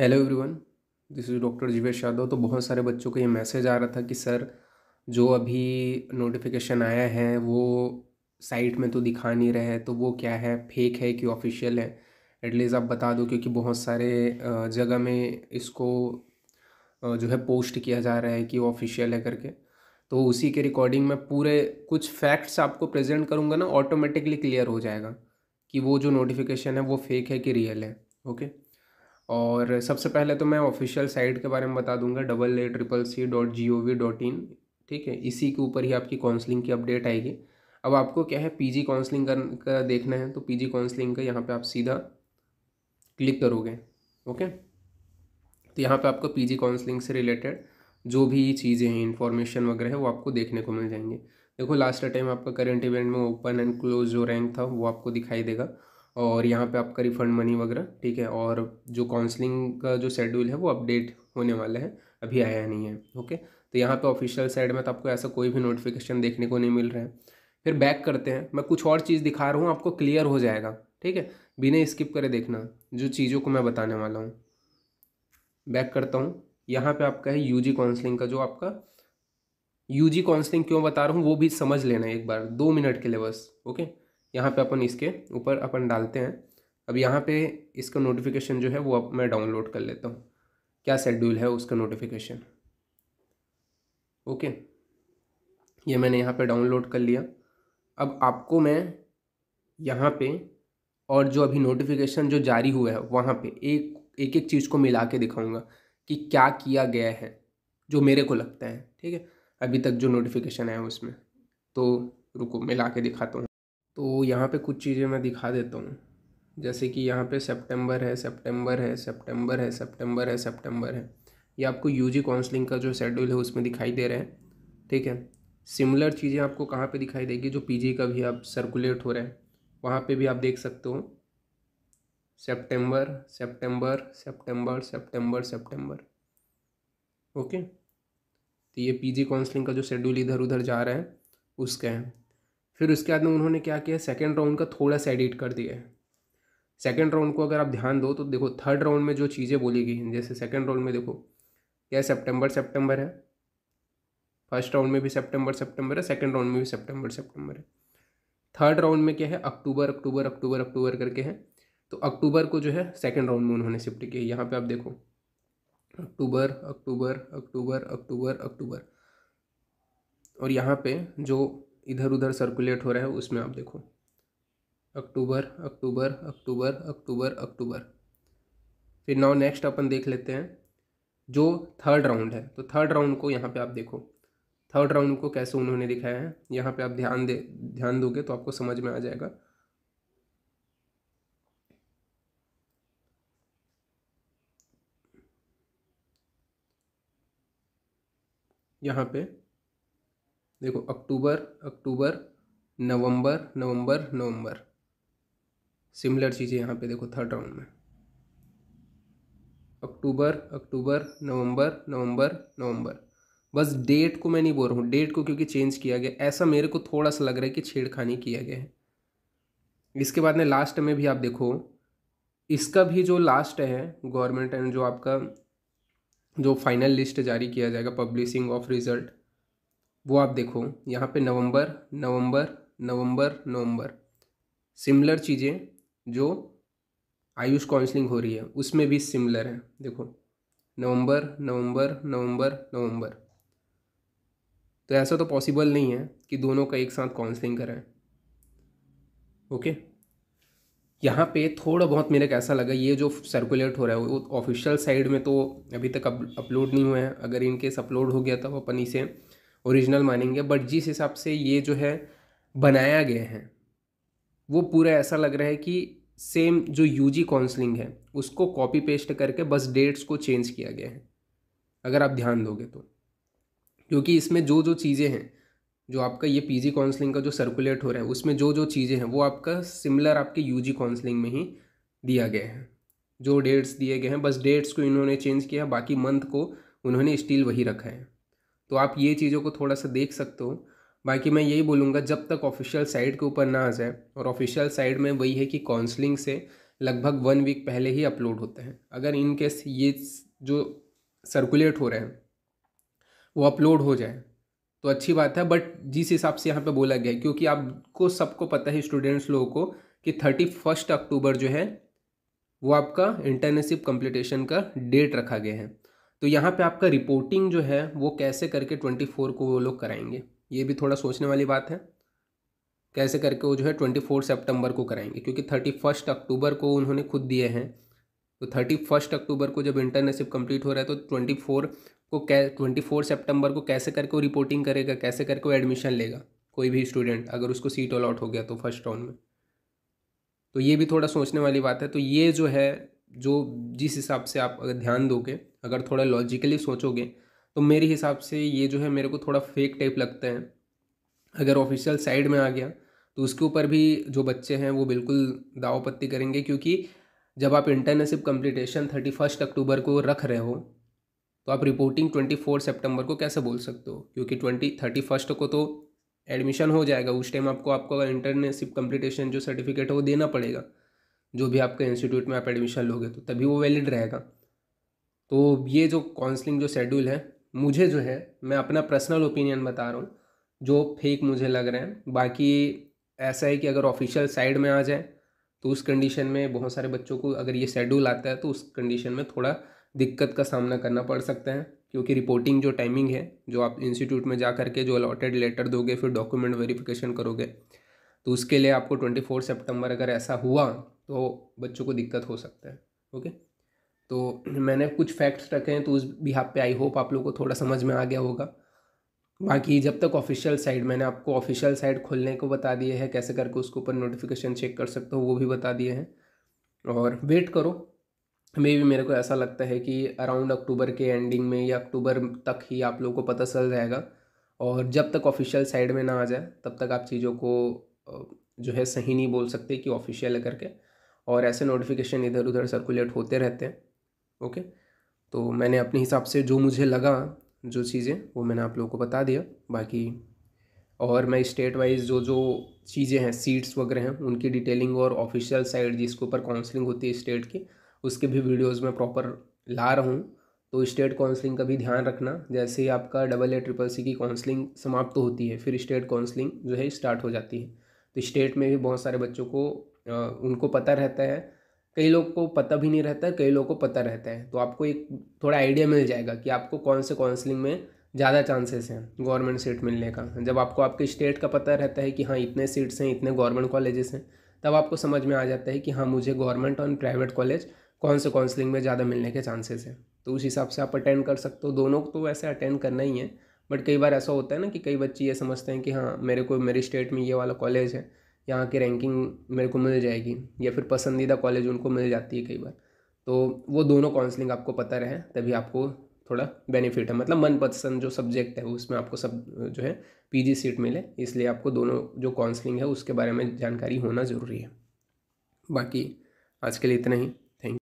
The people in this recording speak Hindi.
Hello everyone this is doctor Jeevesh Yadav तो बहुत सारे बच्चों को ये मैसेज आ रहा था कि सर जो अभी नोटिफिकेशन आया है वो साइट में तो दिखा नहीं रहे तो वो क्या है फेक है कि ऑफिशियल है एटलीस्ट आप बता दो क्योंकि बहुत सारे जगह में इसको जो है पोस्ट किया जा रहा है कि ऑफिशियल है करके तो उसी के रिकॉर्डिंग में पूरे कुछ फैक्ट्स आपको प्रेजेंट करूँगा ना ऑटोमेटिकली क्लियर हो जाएगा कि वो जो नोटिफिकेशन है वो फेक है कि रियल है ओके okay? और सबसे पहले तो मैं ऑफिशियल साइट के बारे में बता दूंगा double A triple C dot G O V dot in ठीक है इसी के ऊपर ही आपकी काउंसलिंग की अपडेट आएगी अब आपको क्या है पीजी काउंसलिंग कर, का देखना है तो पीजी काउंसलिंग का यहाँ पे आप सीधा क्लिक करोगे ओके तो यहाँ पे आपको पीजी काउंसलिंग से रिलेटेड जो भी चीज़ें हैं इन्फॉर्मेशन वगैरह है वो आपको देखने को मिल जाएंगे देखो लास्ट टाइम आपका करंट इवेंट में ओपन एंड क्लोज जो रैंक था वो आपको दिखाई देगा और यहाँ पे आपका रिफ़ंड मनी वगैरह ठीक है और जो काउंसलिंग का जो शेड्यूल है वो अपडेट होने वाला है अभी आया नहीं है ओके तो यहाँ पे ऑफिशियल साइड में तो आपको ऐसा कोई भी नोटिफिकेशन देखने को नहीं मिल रहा है फिर बैक करते हैं मैं कुछ और चीज़ दिखा रहा हूँ आपको क्लियर हो जाएगा ठीक है बिना स्किप करे देखना जो चीज़ों को मैं बताने वाला हूँ बैक करता हूँ यहाँ पर आपका है यू काउंसलिंग का जो आपका यू काउंसलिंग क्यों बता रहा हूँ वो भी समझ लेना एक बार दो मिनट के लिए बस ओके यहाँ पे अपन इसके ऊपर अपन डालते हैं अब यहाँ पे इसका नोटिफिकेशन जो है वो अब मैं डाउनलोड कर लेता हूँ क्या शेड्यूल है उसका नोटिफिकेशन ओके ये मैंने यहाँ पे डाउनलोड कर लिया अब आपको मैं यहाँ पे और जो अभी नोटिफिकेशन जो जारी हुआ है वहाँ पे एक एक एक चीज़ को मिला के दिखाऊँगा कि क्या किया गया है जो मेरे को लगता है ठीक है अभी तक जो नोटिफिकेशन है उसमें तो रुको मिला के दिखाता हूँ तो यहाँ पे कुछ चीज़ें मैं दिखा देता हूँ जैसे कि यहाँ पे सितंबर है सितंबर है सितंबर है सितंबर है सितंबर है ये आपको यूजी काउंसलिंग का जो शेड्यूल है उसमें दिखाई दे रहा है ठीक है सिमिलर चीज़ें आपको कहाँ पे दिखाई देगी जो पीजी का भी आप सर्कुलेट हो रहा है वहाँ पे भी आप देख सकते हो सितंबर सितंबर सितंबर सितंबर सितंबर ओके तो ये पीजी काउंसलिंग का जो शेड्यूल इधर उधर जा रहा है उसके हैं फिर उसके बाद में उन्होंने क्या किया सेकेंड राउंड का थोड़ा सा एडिट कर दिया है सेकेंड राउंड को अगर आप ध्यान दो तो देखो थर्ड राउंड में जो चीज़ें बोली गई जैसे सेकेंड राउंड में देखो क्या सेप्टेम्बर सेप्टेम्बर है फर्स्ट राउंड में भी सेप्टेम्बर सेप्टेम्बर है सेकेंड राउंड में भी सेप्टेम्बर सेप्टेम्बर है थर्ड राउंड में क्या है अक्टूबर अक्टूबर अक्टूबर अक्टूबर करके है तो अक्टूबर को जो है सेकेंड राउंड में उन्होंने शिफ्ट किया यहाँ पे आप देखो अक्टूबर अक्टूबर अक्टूबर अक्टूबर अक्टूबर और यहाँ पे जो इधर उधर सर्कुलेट हो रहा है उसमें आप देखो अक्टूबर अक्टूबर अक्टूबर अक्टूबर अक्टूबर फिर नाउ नेक्स्ट अपन देख लेते हैं जो थर्ड राउंड है तो थर्ड राउंड को यहाँ पे आप देखो थर्ड राउंड को कैसे उन्होंने दिखाया है यहाँ पे आप ध्यान दे ध्यान दोगे तो आपको समझ में आ जाएगा यहाँ पे देखो अक्टूबर अक्टूबर नवंबर नवंबर नवंबर सिमिलर चीज़ें यहाँ पे देखो थर्ड राउंड में अक्टूबर अक्टूबर नवंबर नवंबर नवंबर बस डेट को मैं नहीं बोल रहा हूँ डेट को क्योंकि चेंज किया गया ऐसा मेरे को थोड़ा सा लग रहा है कि छेड़खानी किया गया है इसके बाद में लास्ट में भी आप देखो इसका भी जो लास्ट है गवर्नमेंट एंड जो आपका जो फाइनल लिस्ट जारी किया जाएगा पब्लिशिंग ऑफ रिजल्ट वो आप देखो यहाँ पे नवंबर नवंबर नवंबर नवंबर सिमिलर चीज़ें जो आयुष काउंसलिंग हो रही है उसमें भी सिमिलर है देखो नवंबर नवंबर नवंबर नवंबर तो ऐसा तो पॉसिबल नहीं है कि दोनों का एक साथ काउंसलिंग करें ओके यहाँ पे थोड़ा बहुत मेरे को ऐसा लगा ये जो सर्कुलेट हो रहा है वो ऑफिशियल साइड में तो अभी तक अपलोड नहीं हुआ है अगर इनकेस अपलोड हो गया तो अपन इसे ओरिजिनल मानेंगे बट जिस हिसाब से ये जो है बनाया गया है वो पूरा ऐसा लग रहा है कि सेम जो यू जी काउंसलिंग है उसको कॉपी पेस्ट करके बस डेट्स को चेंज किया गया है अगर आप ध्यान दोगे तो क्योंकि इसमें जो जो चीज़ें हैं जो आपका ये पी जी काउंसलिंग का जो सर्कुलेट हो रहा है उसमें जो जो चीज़ें हैं वो आपका सिमिलर आपके यू जी काउंसलिंग में ही दिया गया है जो डेट्स दिए गए हैं बस डेट्स को इन्होंने चेंज किया बाकी मंथ को उन्होंने स्टील वही रखा है तो आप ये चीज़ों को थोड़ा सा देख सकते हो बाकी मैं यही बोलूँगा जब तक ऑफिशियल साइट के ऊपर ना आ जाए और ऑफिशियल साइट में वही है कि काउंसलिंग से लगभग वन वीक पहले ही अपलोड होते हैं अगर इन केस ये जो सर्कुलेट हो रहे हैं वो अपलोड हो जाए तो अच्छी बात है बट जिस हिसाब से यहाँ पे बोला गया है क्योंकि आपको सबको पता है स्टूडेंट्स लोगों को कि थर्टी फर्स्ट अक्टूबर जो है वो आपका इंटर्नशिप कम्पलीटेशन का डेट रखा गया है तो यहाँ पे आपका रिपोर्टिंग जो है वो कैसे करके ट्वेंटी फोर को वो लोग कराएंगे ये भी थोड़ा सोचने वाली बात है कैसे करके वो जो है ट्वेंटी फोर सेप्टेम्बर को कराएंगे क्योंकि थर्टी फर्स्ट अक्टूबर को उन्होंने खुद दिए हैं तो थर्टी फर्स्ट अक्टूबर को जब इंटर्नशिप कंप्लीट हो रहा है तो ट्वेंटी फोर को कै ट्वेंटी फोर सेप्टेम्बर को कैसे करके वो रिपोर्टिंग करेगा कैसे करके वो एडमिशन लेगा कोई भी स्टूडेंट अगर उसको सीट अलॉट हो गया तो फर्स्ट राउंड में तो ये भी थोड़ा सोचने वाली बात है तो ये जो है जो जिस हिसाब से आप अगर ध्यान दोगे अगर थोड़ा लॉजिकली सोचोगे तो मेरे हिसाब से ये जो है मेरे को थोड़ा फेक टाइप लगता है अगर ऑफिशियल साइड में आ गया तो उसके ऊपर भी जो बच्चे हैं वो बिल्कुल दावापत्ति करेंगे क्योंकि जब आप internship completion thirty first October को रख रहे हो तो आप रिपोर्टिंग ट्वेंटी फोर सेप्टेम्बर को कैसे बोल सकते हो क्योंकि ट्वेंटी थर्टी फर्स्ट को तो एडमिशन हो जाएगा उस टाइम आपको आपको अगर इंटर्नशिप कम्प्लीटेशन जो सर्टिफिकेट है वो देना पड़ेगा जो भी आपके इंस्टीट्यूट में आप एडमिशन लोगे तो तभी वो वैलिड रहेगा तो ये जो काउंसलिंग जो शेड्यूल है मुझे जो है मैं अपना पर्सनल ओपिनियन बता रहा हूँ जो फेक मुझे लग रहे हैं बाकी ऐसा है कि अगर ऑफिशियल साइड में आ जाए तो उस कंडीशन में बहुत सारे बच्चों को अगर ये शेड्यूल आता है तो उस कंडीशन में थोड़ा दिक्कत का सामना करना पड़ सकता है क्योंकि रिपोर्टिंग जो टाइमिंग है जो आप इंस्टीट्यूट में जा करके जो अलॉटेड लेटर दोगे फिर डॉक्यूमेंट वेरिफिकेशन करोगे तो उसके लिए आपको ट्वेंटी फोर सेप्टेम्बर अगर ऐसा हुआ तो बच्चों को दिक्कत हो सकता है ओके तो मैंने कुछ फैक्ट्स रखे हैं तो उस भी हाँ पे आई होप आप लोग को थोड़ा समझ में आ गया होगा बाकी जब तक ऑफिशियल साइट मैंने आपको ऑफिशियल साइट खोलने को बता दिए है कैसे करके उसके ऊपर नोटिफिकेशन चेक कर सकते हो वो भी बता दिए हैं और वेट करो मे भी मेरे को ऐसा लगता है कि अराउंड अक्टूबर के एंडिंग में या अक्टूबर तक ही आप लोगों को पता चल जाएगा और जब तक ऑफिशियल साइड में ना आ जाए तब तक आप चीज़ों को जो है सही नहीं बोल सकते कि ऑफिशियल करके और ऐसे नोटिफिकेशन इधर उधर सर्कुलेट होते रहते हैं ओके तो मैंने अपने हिसाब से जो मुझे लगा जो चीज़ें वो मैंने आप लोगों को बता दिया बाकी और मैं स्टेट वाइज जो जो चीज़ें हैं सीट्स वगैरह हैं उनकी डिटेलिंग और ऑफिशियल साइड जिसके ऊपर काउंसलिंग होती है स्टेट की उसके भी वीडियोज़ में प्रॉपर ला रहा हूँ तो स्टेट काउंसलिंग का भी ध्यान रखना जैसे ही आपका डबल ए ट्रिपल सी की काउंसलिंग समाप्त तो होती है फिर स्टेट काउंसलिंग जो है स्टार्ट हो जाती है तो स्टेट में भी बहुत सारे बच्चों को उनको पता रहता है कई लोग को पता भी नहीं रहता है कई लोग को पता रहता है तो आपको एक थोड़ा आइडिया मिल जाएगा कि आपको कौन से काउंसलिंग में ज़्यादा चांसेस हैं गवर्नमेंट सीट मिलने का जब आपको आपके स्टेट का पता रहता है कि हाँ इतने सीट्स हैं इतने गवर्नमेंट कॉलेजेस हैं तब आपको समझ में आ जाता है कि हाँ मुझे गवर्नमेंट और प्राइवेट कॉलेज कौन से काउंसलिंग में ज़्यादा मिलने के चांसेस हैं तो उस हिसाब से आप अटेंड कर सकते हो दोनों को तो वैसे अटेंड करना ही है बट कई बार ऐसा होता है ना कि कई बच्चे ये समझते हैं कि हाँ मेरे को मेरे स्टेट में ये वाला कॉलेज है यहाँ की रैंकिंग मेरे को मिल जाएगी या फिर पसंदीदा कॉलेज उनको मिल जाती है कई बार तो वो दोनों काउंसलिंग आपको पता रहे तभी आपको थोड़ा बेनिफिट है मतलब मनपसंद जो सब्जेक्ट है उसमें आपको सब जो है पीजी सीट मिले इसलिए आपको दोनों जो काउंसलिंग है उसके बारे में जानकारी होना ज़रूरी है बाकी आज के लिए इतना ही